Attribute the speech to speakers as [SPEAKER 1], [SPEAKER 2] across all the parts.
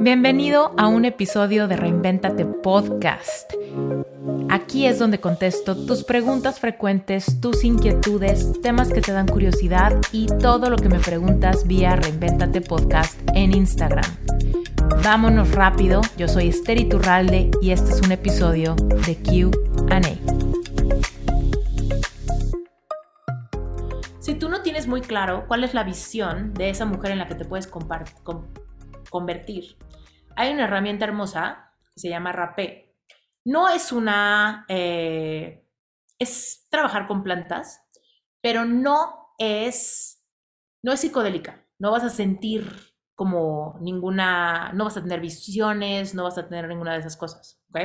[SPEAKER 1] Bienvenido a un episodio de Reinventate Podcast. Aquí es donde contesto tus preguntas frecuentes, tus inquietudes, temas que te dan curiosidad y todo lo que me preguntas vía Reinventate Podcast en Instagram. Vámonos rápido, yo soy Esther Iturralde y este es un episodio de QA. si tú no tienes muy claro cuál es la visión de esa mujer en la que te puedes convertir, hay una herramienta hermosa que se llama Rapé. No es una, eh, es trabajar con plantas, pero no es, no es psicodélica. No vas a sentir como ninguna, no vas a tener visiones, no vas a tener ninguna de esas cosas, ¿ok?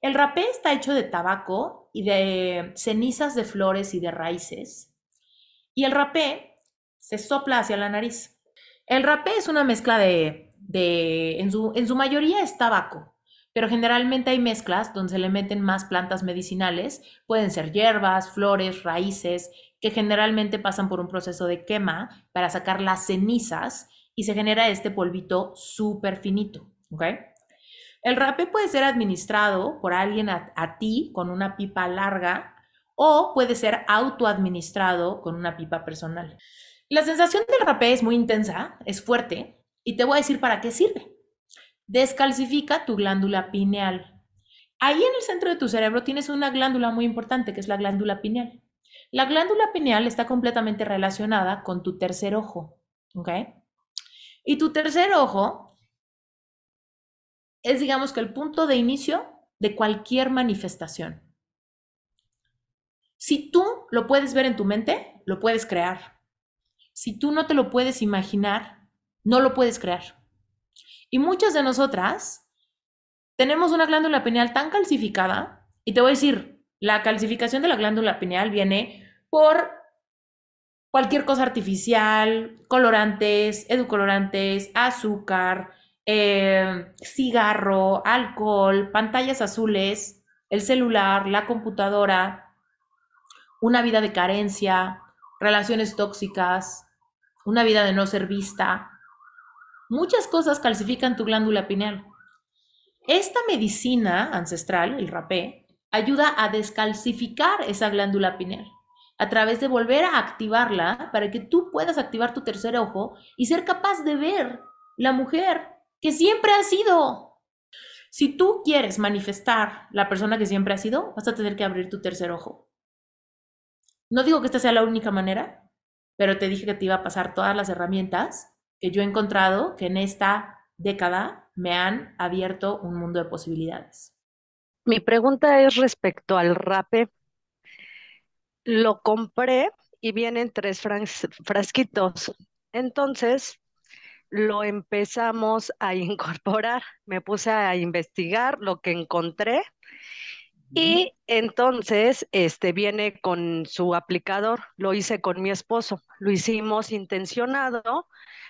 [SPEAKER 1] El rapé está hecho de tabaco y de cenizas de flores y de raíces. Y el rapé se sopla hacia la nariz. El rapé es una mezcla de en su, en su mayoría es tabaco, pero generalmente hay mezclas donde se le meten más plantas medicinales, pueden ser hierbas, flores, raíces, que generalmente pasan por un proceso de quema para sacar las cenizas y se genera este polvito súper finito, ¿ok? El rapé puede ser administrado por alguien a, ti con una pipa larga o puede ser autoadministrado con una pipa personal. La sensación del rapé es muy intensa, es fuerte, y te voy a decir para qué sirve. Descalcifica tu glándula pineal. Ahí en el centro de tu cerebro tienes una glándula muy importante, que es la glándula pineal. La glándula pineal está completamente relacionada con tu tercer ojo. ¿Ok? Y tu tercer ojo es, digamos que, el punto de inicio de cualquier manifestación. Si tú lo puedes ver en tu mente, lo puedes crear. Si tú no te lo puedes imaginar, no lo puedes crear Y muchas de nosotras tenemos una glándula pineal tan calcificada, y te voy a decir, la calcificación de la glándula pineal viene por cualquier cosa artificial, colorantes, educolorantes, azúcar, eh, cigarro, alcohol, pantallas azules, el celular, la computadora, una vida de carencia, relaciones tóxicas, una vida de no ser vista, Muchas cosas calcifican tu glándula pineal. Esta medicina ancestral, el rapé, ayuda a descalcificar esa glándula pineal a través de volver a activarla para que tú puedas activar tu tercer ojo y ser capaz de ver la mujer que siempre ha sido. Si tú quieres manifestar la persona que siempre ha sido, vas a tener que abrir tu tercer ojo. No digo que esta sea la única manera, pero te dije que te iba a pasar todas las herramientas que yo he encontrado que en esta década me han abierto un mundo de posibilidades.
[SPEAKER 2] Mi pregunta es respecto al rape.
[SPEAKER 1] Lo compré y vienen tres
[SPEAKER 2] frasquitos. Entonces, lo empezamos a incorporar. Me puse a investigar lo que encontré y entonces este viene con su aplicador. Lo hice con mi esposo. Lo hicimos intencionado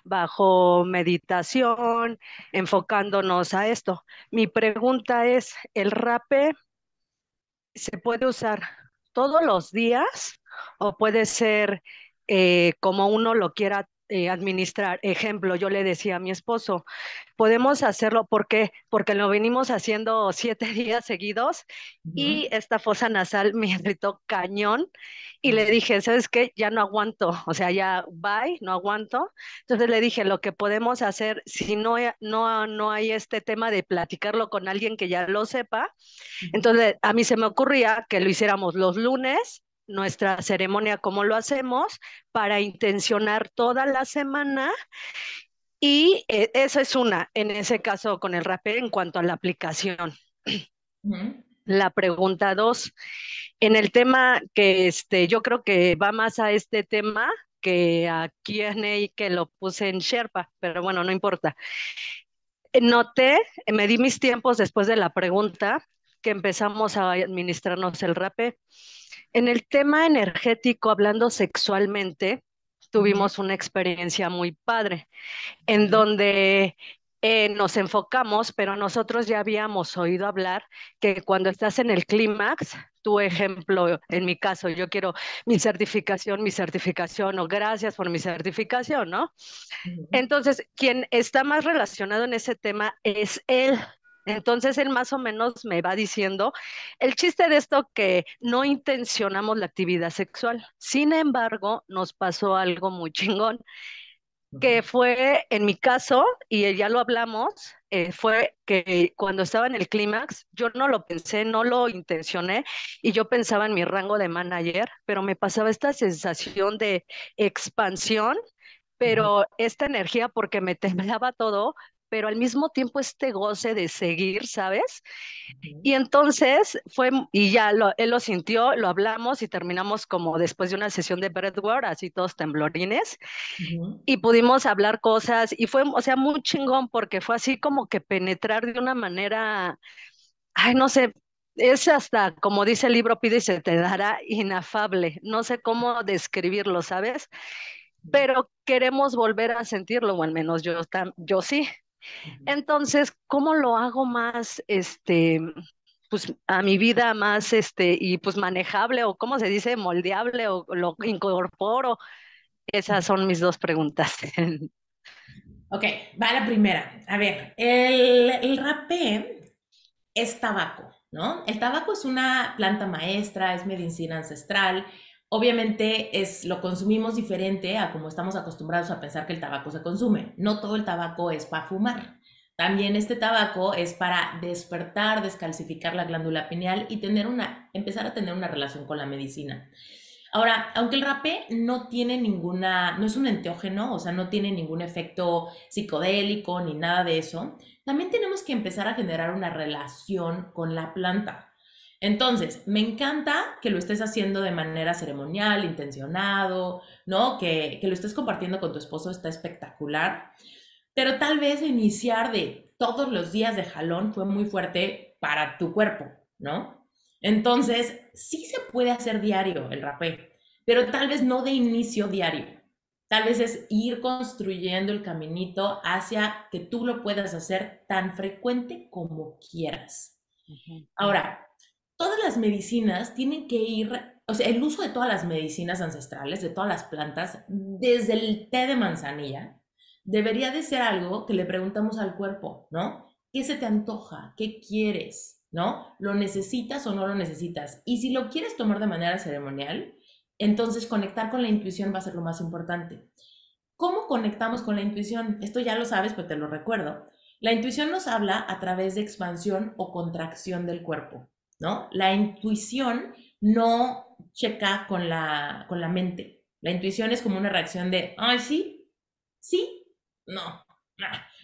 [SPEAKER 2] bajo meditación, enfocándonos a esto. Mi pregunta es, ¿el rape se puede usar todos los días o puede ser eh, como uno lo quiera eh, administrar. Ejemplo, yo le decía a mi esposo, podemos hacerlo, ¿por Porque lo venimos haciendo siete días seguidos y esta fosa nasal me gritó cañón y le dije, ¿sabes que Ya no aguanto, o sea, ya bye, no aguanto. Entonces le dije, lo que podemos hacer, si no, no, no hay este tema de platicarlo con alguien que ya lo sepa, entonces a mí se me ocurría que lo hiciéramos los lunes nuestra ceremonia cómo lo hacemos para intencionar toda la semana. Y eso eh, esa es una, en ese caso con el rapé, en cuanto a la aplicación. La pregunta dos, en el tema que este, yo creo que va más a este tema que a y que lo puse en Sherpa, pero bueno, no importa. Noté, me di mis tiempos después de la pregunta que empezamos a administrarnos el rapé. En el tema energético, hablando sexualmente, tuvimos una experiencia muy padre, en donde eh, nos enfocamos, pero nosotros ya habíamos oído hablar que cuando estás en el clímax, tu ejemplo, en mi caso, yo quiero mi certificación, mi certificación o gracias por mi certificación, ¿no? Entonces, quien está más relacionado en ese tema es él, entonces él más o menos me va diciendo el chiste de esto que no intencionamos la actividad sexual. Sin embargo, nos pasó algo muy chingón, que fue en mi caso, y ya lo hablamos, eh, fue que cuando estaba en el clímax, yo no lo pensé, no lo intencioné, y yo pensaba en mi rango de manager, pero me pasaba esta sensación de expansión pero esta energía, porque me temblaba todo, pero al mismo tiempo este goce de seguir, ¿sabes? Y entonces fue, y ya lo, él lo sintió, lo hablamos y terminamos como después de una sesión de breathwork, así todos temblorines, y pudimos hablar cosas, y fue, o sea, muy chingón, porque fue así como que penetrar de una manera, ay, no sé, es hasta, como dice el libro, pide y se te dará inafable, no sé cómo describirlo, ¿sabes? Pero queremos volver a sentirlo, o al menos yo, yo sí. Entonces, ¿cómo lo hago más, este, pues a mi vida más, este, y pues manejable o cómo se dice, moldeable o lo incorporo? Esas son mis dos preguntas.
[SPEAKER 1] Ok, va la primera. A ver, el, el rapé es tabaco, ¿no? El tabaco es una planta maestra, es medicina ancestral Obviamente es, lo consumimos diferente a como estamos acostumbrados a pensar que el tabaco se consume. No todo el tabaco es para fumar. También este tabaco es para despertar, descalcificar la glándula pineal y tener una, empezar a tener una relación con la medicina. Ahora, aunque el rapé no tiene ninguna, no es un enteógeno, o sea, no tiene ningún efecto psicodélico ni nada de eso, también tenemos que empezar a generar una relación con la planta. Entonces, me encanta que lo estés haciendo de manera ceremonial, intencionado, ¿no? Que, que, lo estés compartiendo con tu esposo está espectacular. Pero tal vez iniciar de todos los días de jalón fue muy fuerte para tu cuerpo, ¿no? Entonces, sí se puede hacer diario el rapé, pero tal vez no de inicio diario. Tal vez es ir construyendo el caminito hacia que tú lo puedas hacer tan frecuente como quieras. Ahora, todas las medicinas tienen que ir, o sea, el uso de todas las medicinas ancestrales, de todas las plantas, desde el té de manzanilla, debería de ser algo que le preguntamos al cuerpo, ¿no? ¿Qué se te antoja? ¿Qué quieres? ¿No? ¿Lo necesitas o no lo necesitas? Y si lo quieres tomar de manera ceremonial, entonces conectar con la intuición va a ser lo más importante. ¿Cómo conectamos con la intuición? Esto ya lo sabes, pero te lo recuerdo. La intuición nos habla a través de expansión o contracción del cuerpo. ¿no? La intuición no checa con la, con la mente. La intuición es como una reacción de, ay, sí, sí, no,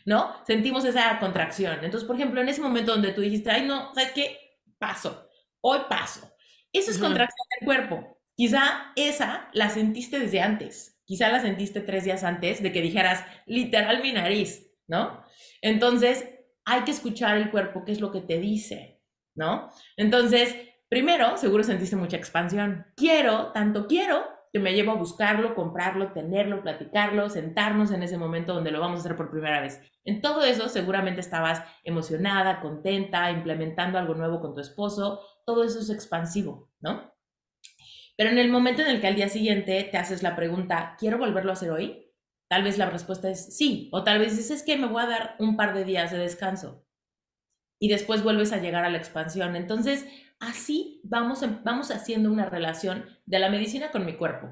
[SPEAKER 1] ¿no? Sentimos esa contracción. Entonces, por ejemplo, en ese momento donde tú dijiste, ay, no, ¿sabes qué? Paso, hoy paso. Eso es contracción del cuerpo. Quizá esa la sentiste desde antes. Quizá la sentiste tres días antes de que dijeras, literal mi nariz, ¿no? Entonces, hay que escuchar el cuerpo, qué es lo que te dice. ¿no? Entonces, primero, seguro sentiste mucha expansión. Quiero, tanto quiero, que me llevo a buscarlo, comprarlo, tenerlo, platicarlo, sentarnos en ese momento donde lo vamos a hacer por primera vez. En todo eso seguramente estabas emocionada, contenta, implementando algo nuevo con tu esposo. Todo eso es expansivo, ¿no? Pero en el momento en el que al día siguiente te haces la pregunta, ¿quiero volverlo a hacer hoy? Tal vez la respuesta es sí, o tal vez dices que me voy a dar un par de días de descanso y después vuelves a llegar a la expansión. Entonces, así vamos, em, vamos haciendo una relación de la medicina con mi cuerpo.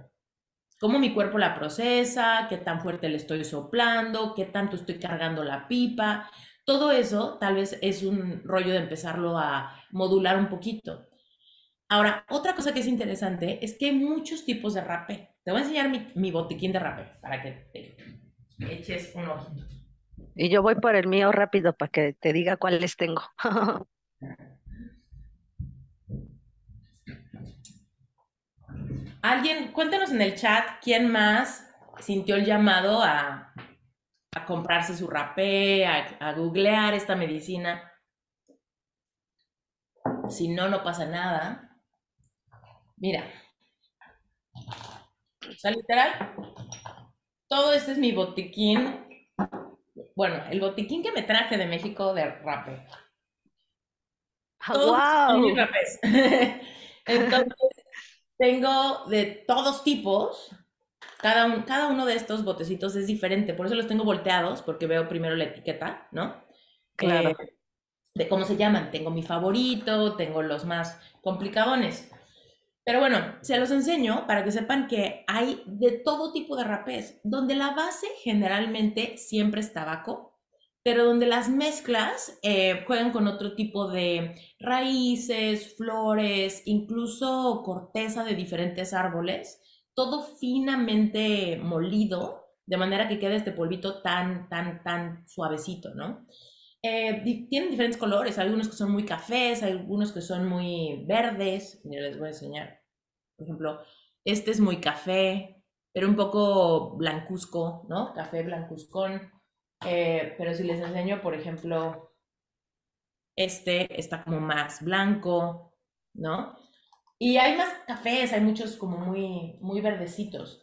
[SPEAKER 1] Cómo mi cuerpo la procesa, qué tan fuerte le estoy soplando, qué tanto estoy cargando la pipa. Todo eso tal vez es un rollo de empezarlo a modular un poquito. Ahora, otra cosa que es interesante es que hay muchos tipos de rape Te voy a enseñar mi, botiquín de rapé para que eches un ojito. Y yo voy por el mío
[SPEAKER 2] rápido para que te diga cuáles tengo.
[SPEAKER 1] Alguien, cuéntanos en el chat quién más sintió el llamado a, comprarse su rapé, a, a googlear esta medicina. Si no, no pasa nada. Mira. O sea, literal, todo este es mi botiquín bueno, el botiquín que me traje de México de rape. Ah, wow. Entonces, tengo de todos tipos. Cada, cada uno de estos botecitos es diferente, por eso los tengo volteados, porque veo primero la etiqueta, ¿no? Claro. Eh, de cómo se llaman. Tengo mi favorito, tengo los más complicadones. Pero bueno, se los enseño para que sepan que hay de todo tipo de rapés, donde la base generalmente siempre es tabaco, pero donde las mezclas eh, juegan con otro tipo de raíces, flores, incluso corteza de diferentes árboles, todo finamente molido, de manera que quede este polvito tan, tan, tan suavecito, ¿no? Eh, tienen diferentes colores, algunos que son muy cafés, algunos que son muy verdes, yo les voy a enseñar. Por ejemplo, este es muy café, pero un poco blancuzco, ¿no? Café blancuzcón. Eh, pero si les enseño, por ejemplo, este está como más blanco, ¿no? Y hay más cafés, hay muchos como muy, muy verdecitos.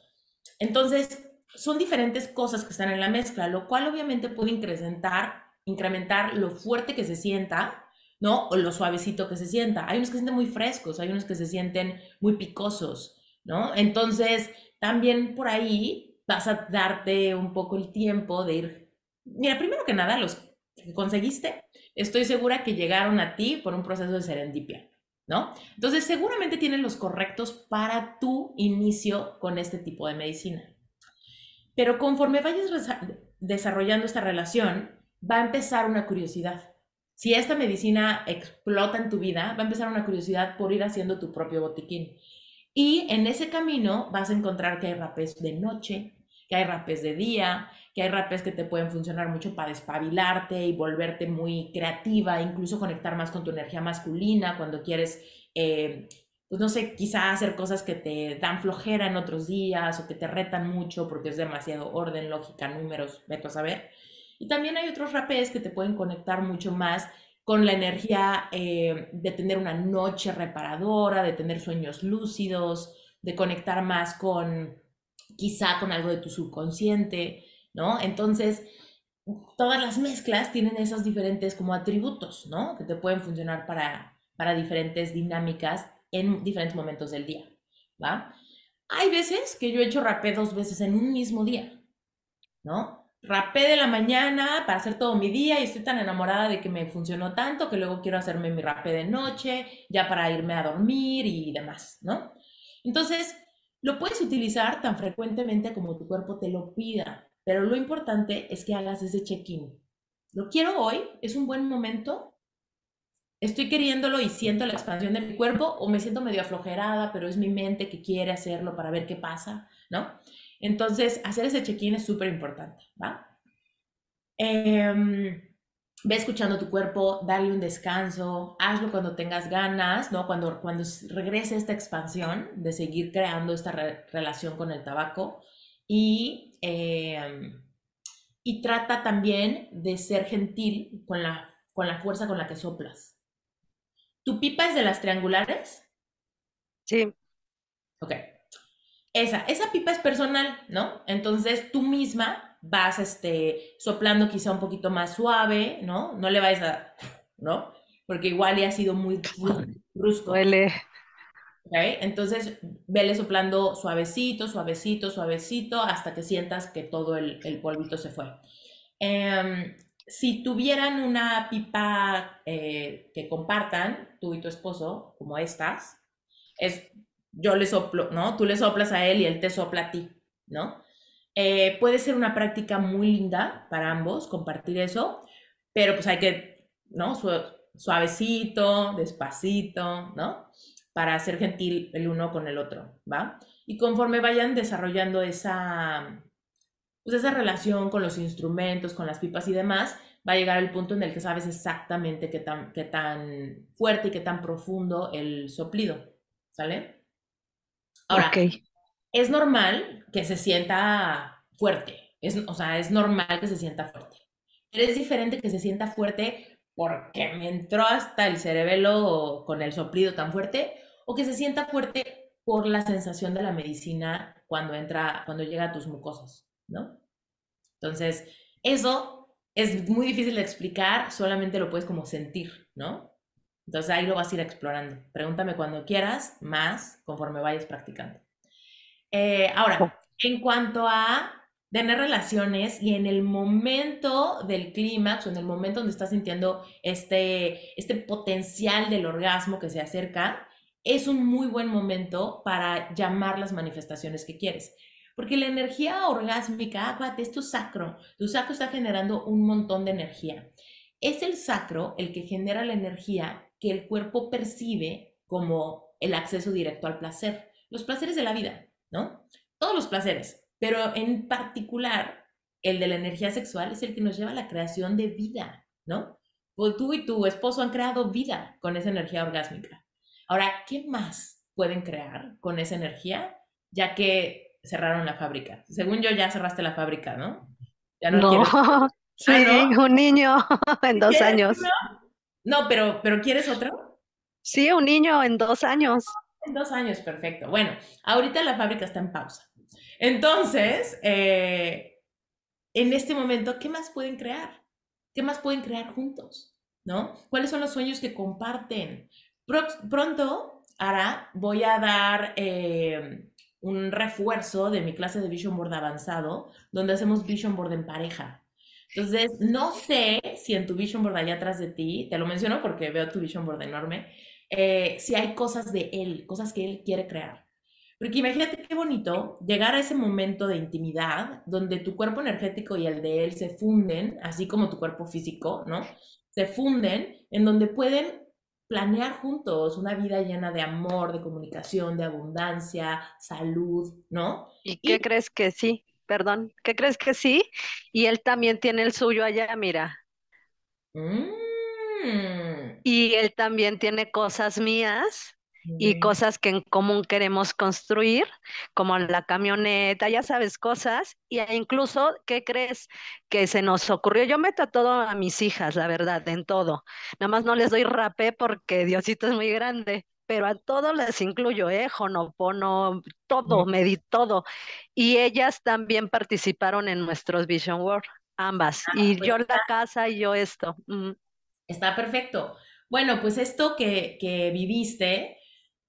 [SPEAKER 1] Entonces, son diferentes cosas que están en la mezcla, lo cual obviamente puede incrementar, incrementar lo fuerte que se sienta ¿no? O lo suavecito que se sienta. Hay unos que se sienten muy frescos, hay unos que se sienten muy picosos, ¿no? Entonces, también por ahí vas a darte un poco el tiempo de ir. Mira, primero que nada, los que conseguiste, estoy segura que llegaron a ti por un proceso de serendipia, ¿no? Entonces, seguramente tienen los correctos para tu inicio con este tipo de medicina. Pero conforme vayas desarrollando esta relación, va a empezar una curiosidad. Si esta medicina explota en tu vida, va a empezar una curiosidad por ir haciendo tu propio botiquín. Y en ese camino vas a encontrar que hay rapés de noche, que hay rapés de día, que hay rapés que te pueden funcionar mucho para despabilarte y volverte muy creativa, incluso conectar más con tu energía masculina cuando quieres, eh, pues no sé, quizá hacer cosas que te dan flojera en otros días o que te retan mucho porque es demasiado orden, lógica, números, vete a saber. Y también hay otros rapés que te pueden conectar mucho más con la energía eh, de tener una noche reparadora, de tener sueños lúcidos, de conectar más con quizá con algo de tu subconsciente, ¿no? Entonces, todas las mezclas tienen esos diferentes como atributos, ¿no? Que te pueden funcionar para, para diferentes dinámicas en diferentes momentos del día, ¿va? Hay veces que yo he hecho rapé dos veces en un mismo día, ¿no? rapé de la mañana para hacer todo mi día y estoy tan enamorada de que me funcionó tanto que luego quiero hacerme mi rapé de noche, ya para irme a dormir y demás, ¿no? Entonces, lo puedes utilizar tan frecuentemente como tu cuerpo te lo pida, pero lo importante es que hagas ese check-in. Lo quiero hoy, es un buen momento. Estoy queriéndolo y siento la expansión de mi cuerpo o me siento medio aflojerada, pero es mi mente que quiere hacerlo para ver qué pasa, ¿no? Entonces, hacer ese check-in es súper importante, ¿va? Em, ve escuchando tu cuerpo, dale un descanso, hazlo cuando tengas ganas, ¿no? Cuando, cuando regrese esta expansión de seguir creando esta relación con el tabaco y, em, y trata también de ser gentil con la, con la fuerza con la que soplas. ¿Tu pipa es de las triangulares? Sí. Ok esa, esa pipa es personal, ¿no? Entonces tú misma vas este, soplando quizá un poquito más suave, ¿no? No le vayas a, ¿no? Porque igual ya ha sido muy brusco. Vele. Entonces, vele soplando suavecito, suavecito, suavecito, hasta que sientas que todo el, el polvito se fue. Em, si tuvieran una pipa eh, que compartan, tú y tu esposo, como estas, es yo le soplo, ¿no? Tú le soplas a él y él te sopla a ti, ¿no? Eh, puede ser una práctica muy linda para ambos compartir eso, pero pues hay que, ¿no? Suavecito, despacito, ¿no? Para ser gentil el uno con el otro, ¿va? Y conforme vayan desarrollando esa, pues, esa relación con los instrumentos, con las pipas y demás, va a llegar el punto en el que sabes exactamente qué tan, qué tan fuerte y qué tan profundo el soplido, ¿sale? Ahora, es normal que se sienta fuerte, es, o sea, es normal que se sienta fuerte. Pero es diferente que se sienta fuerte porque me entró hasta el cerebelo con el soplido tan fuerte o que se sienta fuerte por la sensación de la medicina cuando entra, cuando llega a tus mucosas, ¿no? Entonces, eso es muy difícil de explicar, solamente lo puedes como sentir, ¿no? Entonces ahí lo vas a ir explorando. Pregúntame cuando quieras, más conforme vayas practicando. Eh, ahora, en cuanto a tener relaciones y en el momento del clímax o en el momento donde estás sintiendo este, este potencial del orgasmo que se acerca, es un muy buen momento para llamar las manifestaciones que quieres. Porque la energía orgásmica, acuérdate, es tu sacro. Tu sacro está generando un montón de energía. Es el sacro el que genera la energía el cuerpo percibe como el acceso directo al placer. Los placeres de la vida, ¿no? Todos los placeres, pero en particular el de la energía sexual es el que nos lleva a la creación de vida, ¿no? Pues tú y tu esposo han creado vida con esa energía orgásmica. Ahora, ¿qué más pueden crear con esa energía? Ya que cerraron la fábrica. Según yo, ya cerraste la fábrica, ¿no? Ya no, ah,
[SPEAKER 2] un niño en dos años.
[SPEAKER 1] No, pero, pero ¿quieres otro?
[SPEAKER 2] Sí, un niño en dos
[SPEAKER 1] años. En dos años, perfecto. Bueno, ahorita la fábrica está en pausa. Entonces, eh, en este momento, ¿qué más pueden crear? ¿Qué más pueden crear juntos? ¿No? ¿Cuáles son los sueños que comparten? pronto, ahora voy a dar eh, un refuerzo de mi clase de Vision Board avanzado, donde hacemos Vision Board en pareja. Entonces, no sé si en tu vision board allá atrás de ti, te lo menciono porque veo tu vision board enorme, eh, si hay cosas de él, cosas que él quiere crear. Porque imagínate qué bonito llegar a ese momento de intimidad donde tu cuerpo energético y el de él se funden, así como tu cuerpo físico, ¿no? Se funden en donde pueden planear juntos una vida llena de amor, de comunicación, de abundancia, salud, ¿no? ¿Y, y qué crees que
[SPEAKER 2] sí? perdón, ¿qué crees que sí? Y él también tiene el suyo allá, mira. Mm. Y él también tiene cosas mías y mm. cosas que en común queremos construir, como la camioneta, ya sabes, cosas. Y e incluso, ¿qué crees que se nos ocurrió? Yo meto a todo a mis hijas, la verdad, en todo. Nada más no les doy rapé porque Diosito es muy grande pero a todos les incluyo, ¿eh? Honopono, todo, me di todo. Y ellas también participaron en nuestros Vision World, ambas. Ah, y pues yo la casa y yo esto.
[SPEAKER 1] Está perfecto. Bueno, pues esto que, que viviste,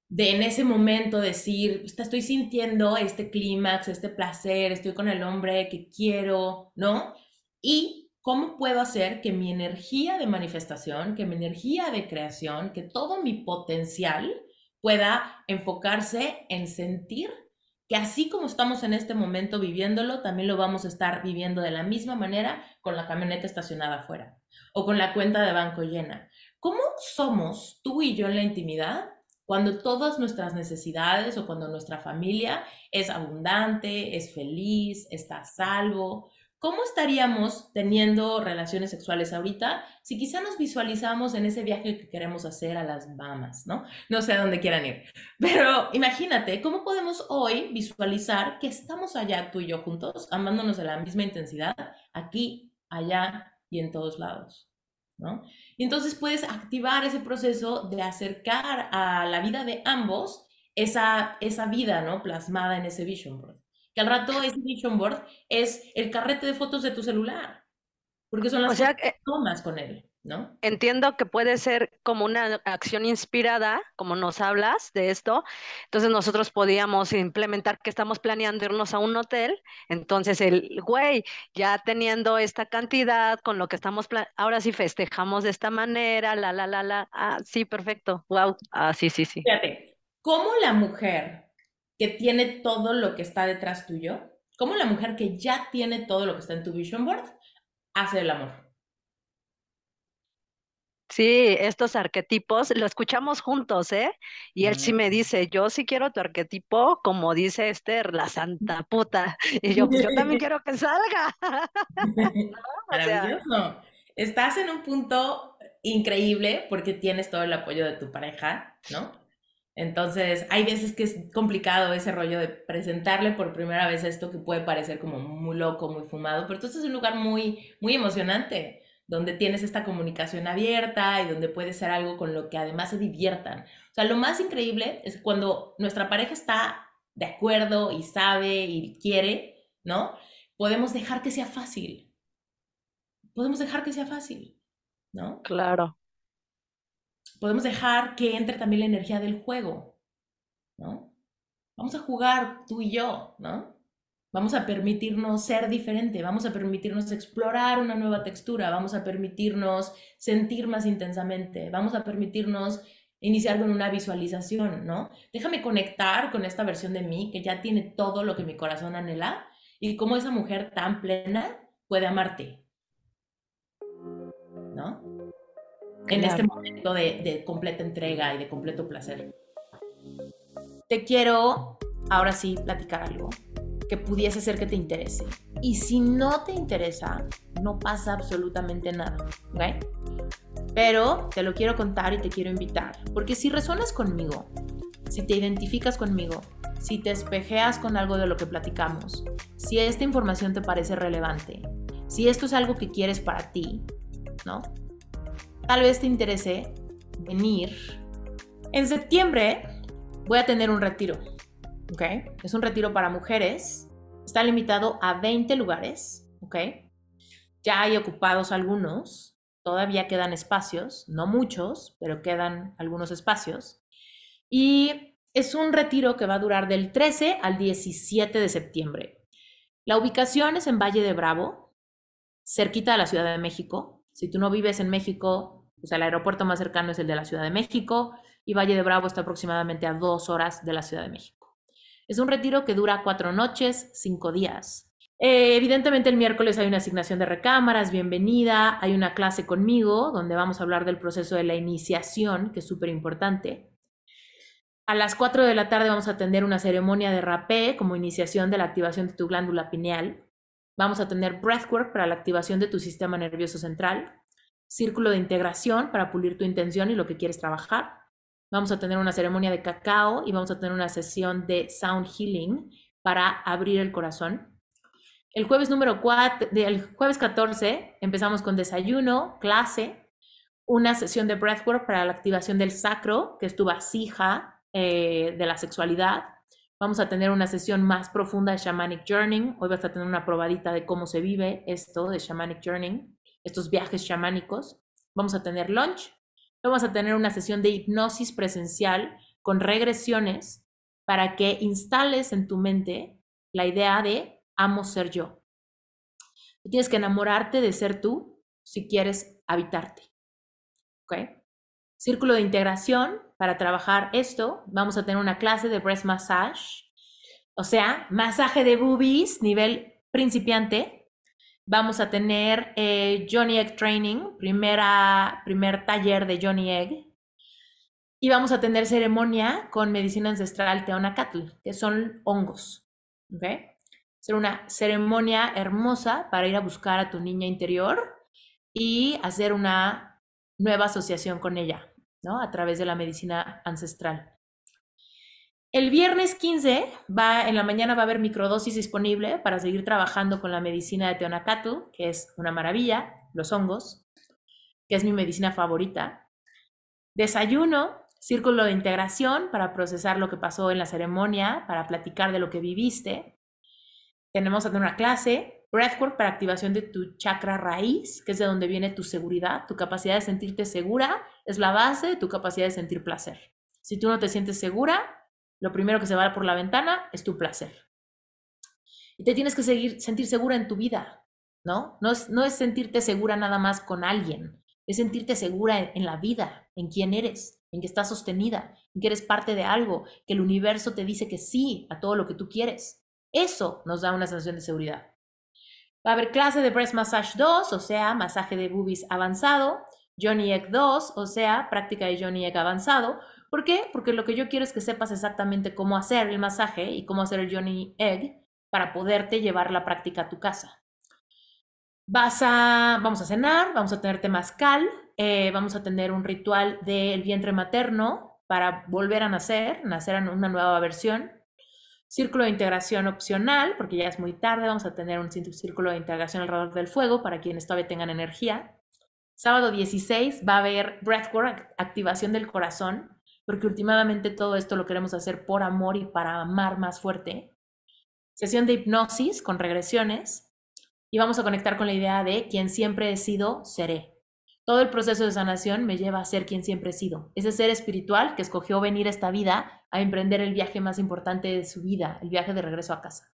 [SPEAKER 1] de en ese momento decir, estoy sintiendo este clímax, este placer, estoy con el hombre que quiero, ¿no? Y ¿Cómo puedo hacer que mi energía de manifestación, que mi energía de creación, que todo mi potencial pueda enfocarse en sentir que así como estamos en este momento viviéndolo, también lo vamos a estar viviendo de la misma manera con la camioneta estacionada afuera o con la cuenta de banco llena? ¿Cómo somos tú y yo en la intimidad cuando todas nuestras necesidades o cuando nuestra familia es abundante, es feliz, está a salvo? ¿Cómo estaríamos teniendo relaciones sexuales ahorita si quizá nos visualizamos en ese viaje que queremos hacer a las Bahamas, ¿no? No sé a dónde quieran ir. Pero imagínate, ¿cómo podemos hoy visualizar que estamos allá tú y yo juntos, amándonos de la misma intensidad, aquí, allá y en todos lados? ¿No? Y entonces puedes activar ese proceso de acercar a la vida de ambos esa, esa vida, ¿no? Plasmada en ese vision board que al rato ese vision board es el carrete de fotos de tu celular, porque son las que tomas con él, ¿no?
[SPEAKER 2] Entiendo que puede ser como una acción inspirada, como nos hablas de esto, entonces nosotros podíamos implementar que estamos planeando irnos a un hotel, entonces el, güey, ya teniendo esta cantidad, con lo que estamos, ahora sí festejamos de esta manera, la, la, la, la, ah, sí, perfecto, wow, ah, sí,
[SPEAKER 1] sí, sí. Fíjate, ¿cómo la mujer que tiene todo lo que está detrás tuyo, como la mujer que ya tiene todo lo que está en tu vision board hace el amor.
[SPEAKER 2] Sí, estos arquetipos lo escuchamos juntos, ¿eh? Y él sí me mm. dice, yo sí quiero tu arquetipo, como dice Esther, la santa puta. Y yo, pues yo también
[SPEAKER 1] quiero que salga. Maravilloso. Estás en un punto increíble porque tienes todo el apoyo de tu pareja, ¿no? Entonces, hay veces que es complicado ese rollo de presentarle por primera vez esto que puede parecer como muy loco, muy fumado, pero entonces es un lugar muy, muy emocionante, donde tienes esta comunicación abierta y donde puede ser algo con lo que además se diviertan. O sea, lo más increíble es cuando nuestra pareja está de acuerdo y sabe y quiere, ¿no? Podemos dejar que sea fácil. Podemos dejar que sea fácil, ¿no? Claro. Podemos dejar que entre también la energía del juego, ¿no? Vamos a jugar tú y yo, ¿no? Vamos a permitirnos ser diferente, vamos a permitirnos explorar una nueva textura, vamos a permitirnos sentir más intensamente, vamos a permitirnos iniciar con una visualización, ¿no? Déjame conectar con esta versión de mí que ya tiene todo lo que mi corazón anhela y cómo esa mujer tan plena puede amarte, ¿no? en este momento de, completa entrega y de completo placer. Te quiero ahora sí platicar algo que pudiese ser que te interese. Y si no te interesa, no pasa absolutamente nada, Pero te lo quiero contar y te quiero invitar, porque si resonas conmigo, si te identificas conmigo, si te espejeas con algo de lo que platicamos, si esta información te parece relevante, si esto es algo que quieres para ti, ¿no? tal vez te interese venir. En septiembre voy a tener un retiro, ¿ok? Es un retiro para mujeres. Está limitado a 20 lugares, ¿ok? Ya hay ocupados algunos, todavía quedan espacios, no muchos, pero quedan algunos espacios. Y es un retiro que va a durar del 13 al 17 de septiembre. La ubicación es en Valle de Bravo, cerquita de la Ciudad de México. Si tú no vives en México, o sea, el aeropuerto más cercano es el de la Ciudad de México y Valle de Bravo está aproximadamente a dos horas de la Ciudad de México. Es un retiro que dura cuatro noches, cinco días. Eh, evidentemente el miércoles hay una asignación de recámaras, bienvenida, hay una clase conmigo donde vamos a hablar del proceso de la iniciación, que es súper importante. A las 4 de la tarde vamos a tener una ceremonia de rapé como iniciación de la activación de tu glándula pineal. Vamos a tener breathwork para la activación de tu sistema nervioso central círculo de integración para pulir tu intención y lo que quieres trabajar. Vamos a tener una ceremonia de cacao y vamos a tener una sesión de sound healing para abrir el corazón. El jueves número 4, el jueves 14 empezamos con desayuno, clase, una sesión de breathwork para la activación del sacro, que es tu vasija eh, de la sexualidad. Vamos a tener una sesión más profunda de shamanic journeying. Hoy vas a tener una probadita de cómo se vive esto de shamanic journeying estos viajes chamánicos. Vamos a tener lunch, vamos a tener una sesión de hipnosis presencial con regresiones para que instales en tu mente la idea de amo ser yo. tienes que enamorarte de ser tú si quieres habitarte. Círculo de integración, para trabajar esto, vamos a tener una clase de breast massage, o sea, masaje de boobies, nivel principiante, Vamos a tener eh, Johnny Egg Training, primera, primer taller de Johnny Egg. Y vamos a tener ceremonia con medicina ancestral Teonacatl, que son hongos. ¿okay? Ser una ceremonia hermosa para ir a buscar a tu niña interior y hacer una nueva asociación con ella, ¿no? A través de la medicina ancestral. El viernes 15 va, en la mañana va a haber microdosis disponible para seguir trabajando con la medicina de Teonacatu, que es una maravilla, los hongos, que es mi medicina favorita. Desayuno, círculo de integración para procesar lo que pasó en la ceremonia, para platicar de lo que viviste. Tenemos una clase, breathwork para activación de tu chakra raíz, que es de donde viene tu seguridad, tu capacidad de sentirte segura es la base de tu capacidad de sentir placer. Si tú no te sientes segura, lo primero que se va por la ventana es tu placer. Y te tienes que seguir, sentir segura en tu vida, ¿no? No es, sentirte segura nada más con alguien, es sentirte segura en, en la vida, en quién eres, en que estás sostenida, en que eres parte de algo, que el universo te dice que sí a todo lo que tú quieres. Eso nos da una sensación de seguridad. Va a haber clase de Breast Massage 2, o sea, masaje de boobies avanzado, Johnny Egg 2, o sea, práctica de Johnny Egg avanzado, ¿Por qué? Porque lo que yo quiero es que sepas exactamente cómo hacer el masaje y cómo hacer el Johnny Egg para poderte llevar la práctica a tu casa. Vas a, vamos a cenar, vamos a tener temazcal, cal, eh, vamos a tener un ritual del vientre materno para volver a nacer, nacer en una nueva versión. Círculo de integración opcional, porque ya es muy tarde, vamos a tener un círculo de integración alrededor del fuego para quienes todavía tengan energía. Sábado 16 va a haber breathwork, activación del corazón, porque últimamente todo esto lo queremos hacer por amor y para amar más fuerte. Sesión de hipnosis con regresiones y vamos a conectar con la idea de quien siempre he sido, seré. Todo el proceso de sanación me lleva a ser quien siempre he sido, ese ser espiritual que escogió venir a esta vida a emprender el viaje más importante de su vida, el viaje de regreso a casa.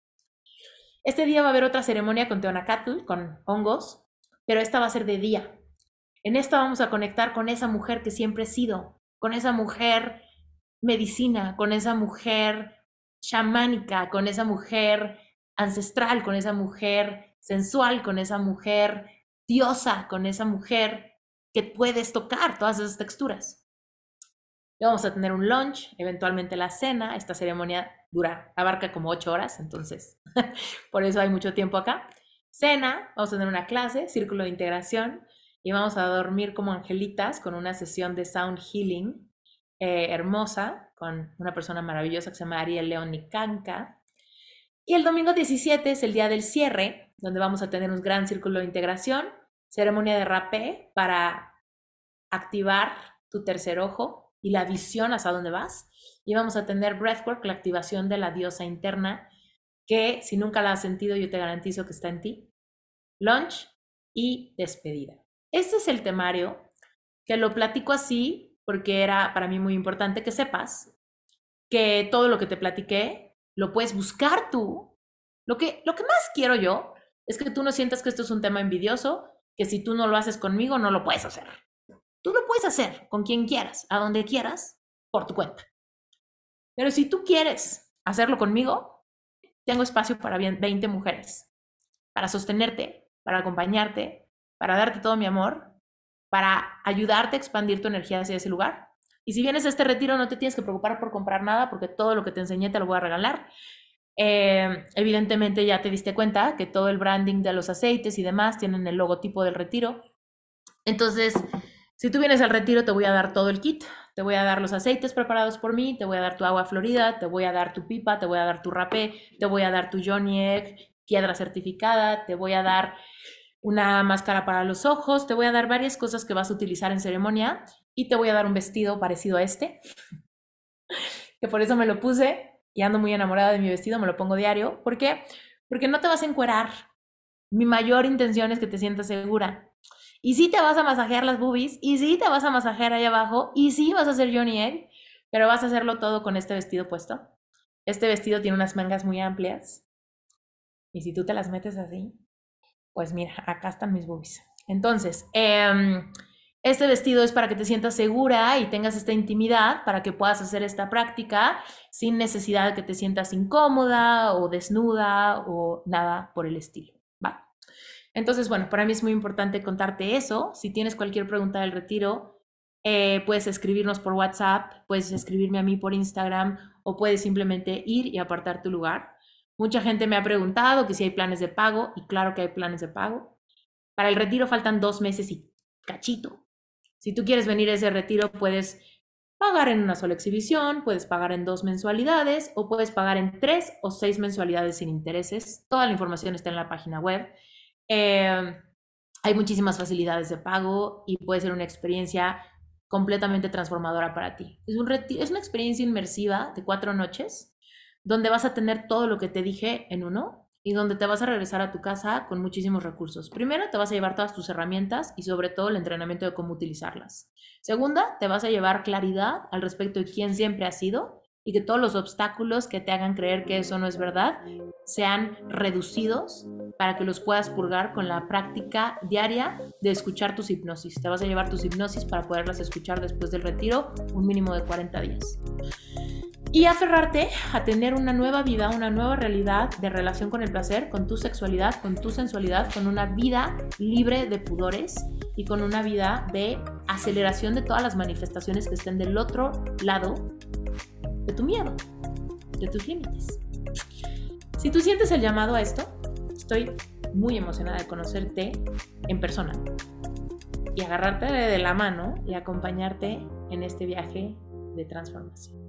[SPEAKER 1] Este día va a haber otra ceremonia con Teonacatl, con hongos, pero esta va a ser de día. En esta vamos a conectar con esa mujer que siempre he sido, con esa mujer medicina, con esa mujer chamánica, con esa mujer ancestral, con esa mujer sensual, con esa mujer diosa, con esa mujer que puedes tocar todas esas texturas. vamos a tener un lunch, eventualmente la cena. Esta ceremonia dura, abarca como ocho horas, entonces por eso hay mucho tiempo acá. Cena, vamos a tener una clase, círculo de integración, y vamos a dormir como angelitas con una sesión de sound healing eh, hermosa con una persona maravillosa que se llama Ariel León y Canca Y el domingo 17 es el día del cierre, donde vamos a tener un gran círculo de integración, ceremonia de rapé para activar tu tercer ojo y la visión hasta dónde vas. Y vamos a tener breathwork, la activación de la diosa interna, que si nunca la has sentido, yo te garantizo que está en ti. Lunch y despedida. Este es el temario, que lo platico así porque era para mí muy importante que sepas que todo lo que te platiqué lo puedes buscar tú. Lo que, lo que más quiero yo es que tú no sientas que esto es un tema envidioso, que si tú no lo haces conmigo, no lo puedes hacer. Tú lo puedes hacer con quien quieras, a donde quieras, por tu cuenta. Pero si tú quieres hacerlo conmigo, tengo espacio para 20 mujeres, para sostenerte, para acompañarte, para darte todo mi amor, para ayudarte a expandir tu energía hacia ese lugar. Y si vienes a este retiro, no te tienes que preocupar por comprar nada, porque todo lo que te enseñé te lo voy a regalar. Eh, evidentemente ya te diste cuenta que todo el branding de los aceites y demás tienen el logotipo del retiro. Entonces, si tú vienes al retiro, te voy a dar todo el kit, te voy a dar los aceites preparados por mí, te voy a dar tu agua florida, te voy a dar tu pipa, te voy a dar tu rapé, te voy a dar tu Johnny piedra certificada, te voy a dar una máscara para los ojos, te voy a dar varias cosas que vas a utilizar en ceremonia y te voy a dar un vestido parecido a este, que por eso me lo puse y ando muy enamorada de mi vestido, me lo pongo diario. ¿Por qué? Porque no te vas a encuerar. Mi mayor intención es que te sientas segura. Y sí te vas a masajear las boobies, y sí te vas a masajear ahí abajo, y sí vas a hacer Johnny Egg, pero vas a hacerlo todo con este vestido puesto. Este vestido tiene unas mangas muy amplias. Y si tú te las metes así, pues mira, acá están mis boobies. Entonces, em, este vestido es para que te sientas segura y tengas esta intimidad para que puedas hacer esta práctica sin necesidad de que te sientas incómoda o desnuda o nada por el estilo. Entonces, bueno, para mí es muy importante contarte eso. Si tienes cualquier pregunta del retiro, eh, puedes escribirnos por WhatsApp, puedes escribirme a mí por Instagram o puedes simplemente ir y apartar tu lugar. Mucha gente me ha preguntado que si hay planes de pago y claro que hay planes de pago. Para el retiro faltan dos meses y cachito. Si tú quieres venir a ese retiro, puedes pagar en una sola exhibición, puedes pagar en dos mensualidades o puedes pagar en tres o seis mensualidades sin intereses. Toda la información está en la página web. Em, hay muchísimas facilidades de pago y puede ser una experiencia completamente transformadora para ti. Es, un es una experiencia inmersiva de cuatro noches donde vas a tener todo lo que te dije en uno y donde te vas a regresar a tu casa con muchísimos recursos. Primero, te vas a llevar todas tus herramientas y sobre todo el entrenamiento de cómo utilizarlas. Segunda, te vas a llevar claridad al respecto de quién siempre ha sido y que todos los obstáculos que te hagan creer que eso no es verdad sean reducidos para que los puedas purgar con la práctica diaria de escuchar tus hipnosis. Te vas a llevar tus hipnosis para poderlas escuchar después del retiro un mínimo de 40 días. Y aferrarte a tener una nueva vida, una nueva realidad de relación con el placer, con tu sexualidad, con tu sensualidad, con una vida libre de pudores y con una vida de aceleración de todas las manifestaciones que estén del otro lado de tu miedo, de tus límites. Si tú sientes el llamado a esto, estoy muy emocionada de conocerte en persona y agarrarte de la mano y acompañarte en este viaje de transformación.